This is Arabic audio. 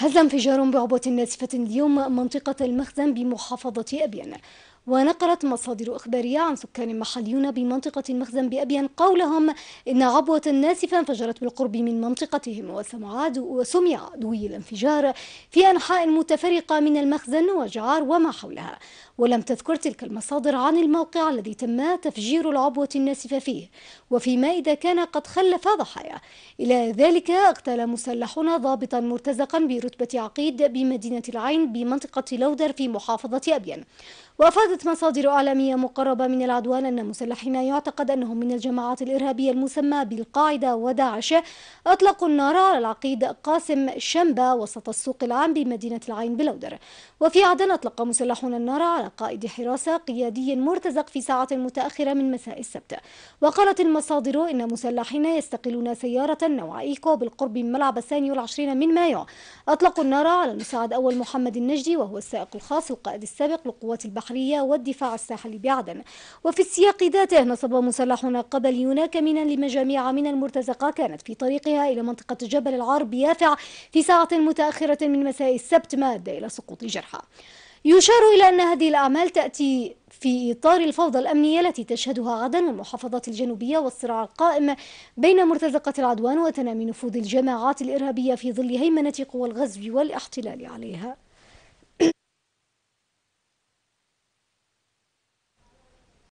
هز انفجار بعبوة ناسفة اليوم منطقة المخزن بمحافظة أبين ونقلت مصادر إخبارية عن سكان محليون بمنطقة المخزن بأبين قولهم إن عبوة ناسفة انفجرت بالقرب من منطقتهم وسمع دو وسمع دوي الانفجار في أنحاء متفرقة من المخزن وجعار وما حولها ولم تذكر تلك المصادر عن الموقع الذي تم تفجير العبوة الناسفة فيه وفيما إذا كان قد خلف ضحايا إلى ذلك اغتال مسلحون ضابطا مرتزقا برتبة عقيد بمدينة العين بمنطقة لودر في محافظة أبين وأفاد أفادت مصادر أعلامية مقربة من العدوان أن مسلحين يعتقد أنهم من الجماعات الإرهابية المسمى بالقاعدة وداعش أطلقوا النار على العقيد قاسم شنبة وسط السوق العام بمدينة العين بلودر وفي عدن أطلق مسلحون النار على قائد حراسة قيادي مرتزق في ساعة متأخرة من مساء السبت وقالت المصادر إن مسلحين يستقلون سيارة نوع إيكو بالقرب من ملعب الثاني والعشرين من مايو أطلقوا النار على المساعد أول محمد النجدي وهو السائق الخاص القائد السابق للقوات البحرية والدفاع الساحلي بعدن وفي السياق ذاته نصب مسلحون قبليون كمينا لمجاميع من المرتزقة كانت في طريقها إلى منطقة جبل العرب يافع في ساعة متأخرة من مساء السبت ما أدى إلى سقوط جرحى يشار إلى أن هذه الأعمال تأتي في إطار الفوضى الأمنية التي تشهدها عدن والمحافظات الجنوبية والصراع القائم بين مرتزقة العدوان وتنامي نفوذ الجماعات الإرهابية في ظل هيمنة قوى الغزو والاحتلال عليها